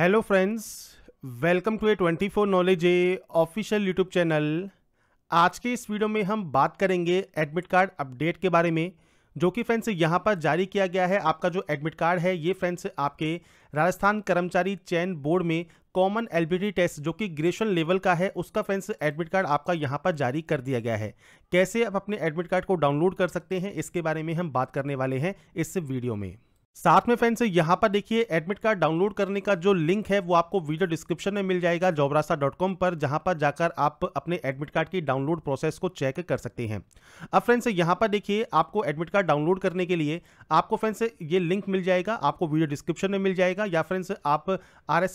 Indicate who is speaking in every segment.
Speaker 1: hello friends welcome to A twenty four knowledge A official YouTube channel आज के इस video में हम बात करेंगे एडमिट कार्ड अपडेट के बारे में जो कि फ्रेंड्स यहां पर जारी किया गया है आपका जो एडमिट कार्ड है ये फ्रेंड्स आपके राजस्थान कर्मचारी चयन बोर्ड में कॉमन एलिबिलिटी टेस्ट जो कि ग्रेजुएशन लेवल का है उसका फ्रेंड्स एडमिट कार्ड आपका यहाँ पर जारी कर दिया गया है कैसे आप अपने एडमिट कार्ड को डाउनलोड कर सकते हैं इसके बारे में हम बात करने वाले हैं इस वीडियो में साथ में फ्रेंड्स यहाँ पर देखिए एडमिट कार्ड डाउनलोड करने का जो लिंक है वो आपको वीडियो डिस्क्रिप्शन में मिल जाएगा जॉबरासा डॉट कॉम पर जहां पर जाकर आप अपने एडमिट कार्ड की डाउनलोड प्रोसेस को चेक कर सकते हैं अब फ्रेंड्स यहां पर देखिए आपको एडमिट कार्ड डाउनलोड करने के लिए आपको फ्रेंड्स ये लिंक मिल जाएगा आपको वीडियो डिस्क्रिप्शन में मिल जाएगा या फ्रेंड्स आप आर एस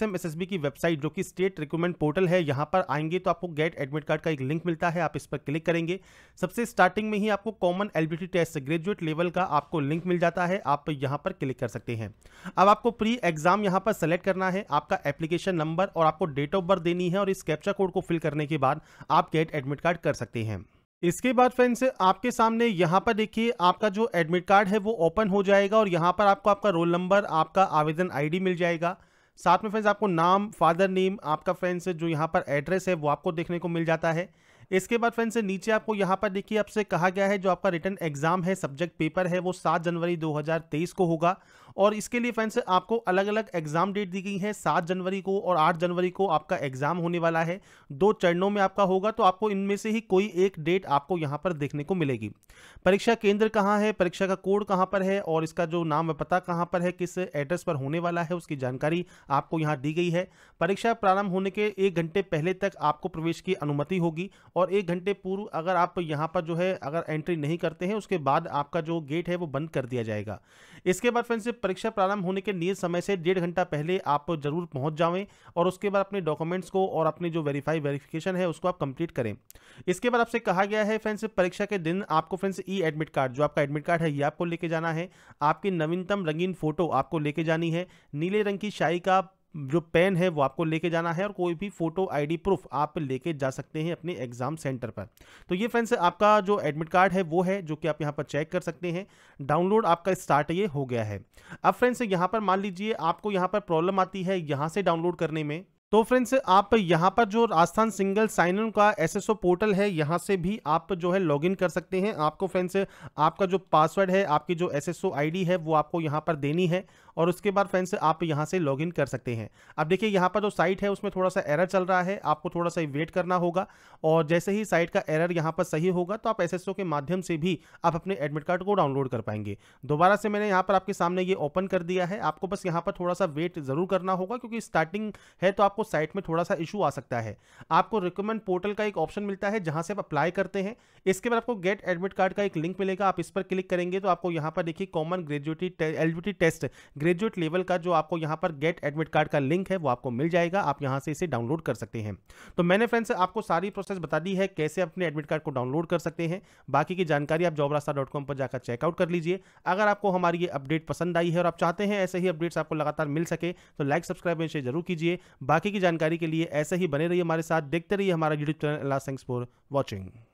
Speaker 1: की वेबसाइट जो कि स्टेट रिक्रूटमेंट पोर्टल है यहाँ पर आएंगे तो आपको गेट एडमिट कार्ड का एक लिंक मिलता है आप इस पर क्लिक करेंगे सबसे स्टार्टिंग में ही आपको common eligibility test graduate level का आपको लिंक मिल जाता है आप यहाँ पर क्लिक क्लिक कर सकते हैं अब आपको प्री एग्जाम यहां पर सेलेक्ट करना है आपका एप्लीकेशन नंबर और आपको डेट ऑफ बर्थ देनी है और इस कैप्चा कोड को फिल करने के बाद आप गेट एडमिट कार्ड कर सकते हैं इसके बाद फ्रेंड्स आपके सामने यहाँ पर देखिए आपका जो एडमिट कार्ड है वो ओपन हो जाएगा और यहाँ पर आपको आपका रोल नंबर आपका आवेदन आईडी मिल जाएगा साथ में फ्रेंड्स आपको नाम फादर नेम आपका फ्रेंड्स जो यहाँ पर एड्रेस है वो आपको देखने को मिल जाता है इसके बाद फ्रेंड्स नीचे आपको यहाँ पर देखिए आपसे कहा गया है जो आपका रिटर्न एग्जाम है सब्जेक्ट पेपर है वो सात जनवरी 2023 को होगा और इसके लिए फ्रेंड्स आपको अलग अलग एग्जाम डेट दी गई है सात जनवरी को और आठ जनवरी को आपका एग्जाम होने वाला है दो चरणों में आपका होगा तो आपको इनमें से ही कोई एक डेट आपको यहाँ पर देखने को मिलेगी परीक्षा केंद्र कहाँ है परीक्षा का कोड कहाँ पर है और इसका जो नाम पता कहाँ पर है किस एड्रेस पर होने वाला है उसकी जानकारी आपको यहाँ दी गई है परीक्षा प्रारंभ होने के एक घंटे पहले तक आपको प्रवेश की अनुमति होगी और एक घंटे पूर्व अगर आप यहाँ पर जो है अगर एंट्री नहीं करते हैं उसके बाद आपका जो गेट है वो बंद कर दिया जाएगा इसके बाद फ्रेंड्स परीक्षा प्रारंभ होने के नियत समय से डेढ़ घंटा पहले आप जरूर पहुंच जाएं और उसके बाद अपने डॉक्यूमेंट्स को और अपने जो वेरीफाई वेरिफिकेशन है उसको आप कंप्लीट करें इसके बाद आपसे कहा गया है फ्रेंड्स परीक्षा के दिन आपको फ्रेंड्स ई एडमिट कार्ड जो आपका एडमिट कार्ड है ये आपको लेके जाना है आपकी नवीनतम रंगीन फोटो आपको लेके जानी है नीले रंग की शाही का जो पेन है वो आपको लेके जाना है और कोई भी फोटो आईडी प्रूफ आप लेके जा सकते हैं अपने एग्जाम सेंटर पर तो ये फ्रेंड्स आपका जो एडमिट कार्ड है वो है जो कि आप यहाँ पर चेक कर सकते हैं डाउनलोड आपका स्टार्ट ये हो गया है अब फ्रेंड्स यहाँ पर मान लीजिए आपको यहाँ पर प्रॉब्लम आती है यहाँ से डाउनलोड करने में तो फ्रेंड्स आप यहाँ पर जो राजस्थान सिंगल साइन इन का एसएसओ पोर्टल है यहाँ से भी आप जो है लॉगिन कर सकते हैं आपको फ्रेंड्स आपका जो पासवर्ड है आपकी जो एसएसओ आईडी है वो आपको यहाँ पर देनी है और उसके बाद फ्रेंड्स आप यहाँ से लॉगिन कर सकते हैं अब देखिए यहाँ पर जो साइट है उसमें थोड़ा सा एरर चल रहा है आपको थोड़ा सा वेट करना होगा और जैसे ही साइट का एरर यहाँ पर सही होगा तो आप एस के माध्यम से भी आप अपने एडमिट कार्ड को डाउनलोड कर पाएंगे दोबारा से मैंने यहाँ पर आपके सामने ये ओपन कर दिया है आपको बस यहाँ पर थोड़ा सा वेट ज़रूर करना होगा क्योंकि स्टार्टिंग है तो आप आपको साइट में थोड़ा सा इशू आ सकता है आपको रिकमेंड पोर्टल का एक ऑप्शन मिलता है जहां से आप अप्लाई करते हैं इसके बाद आपको गेट एडमिट कार्ड का एक लिंक मिलेगा आप इस पर क्लिक करेंगे तो आपको यहाँ पर देखिए common graduate eligibility test graduate level का जो आपको यहाँ पर गेट एडमिट कार्ड का लिंक है वो आपको मिल जाएगा आप यहाँ से इसे डाउनलोड कर सकते हैं तो मैंने फ्रेंड्स आपको सारी प्रोसेस बता दी है कैसे अपने एडमिट कार्ड को डाउनलोड कर सकते हैं बाकी की जानकारी आप जॉब पर जाकर चेकआउट कर लीजिए अगर आपको हमारी ये अपडेट पसंद आई है और आप चाहते हैं ऐसे ही अपडेट्स आपको लगातार मिल सके तो लाइक सब्सक्राइब एंड शेयर जरूर कीजिए बाकी बाकी की जानकारी के लिए ऐसे ही बने रहिए हमारे साथ देखते रहिए हमारा यूट्यूब चैनल अल्लाह थैंक्स फॉर वॉचिंग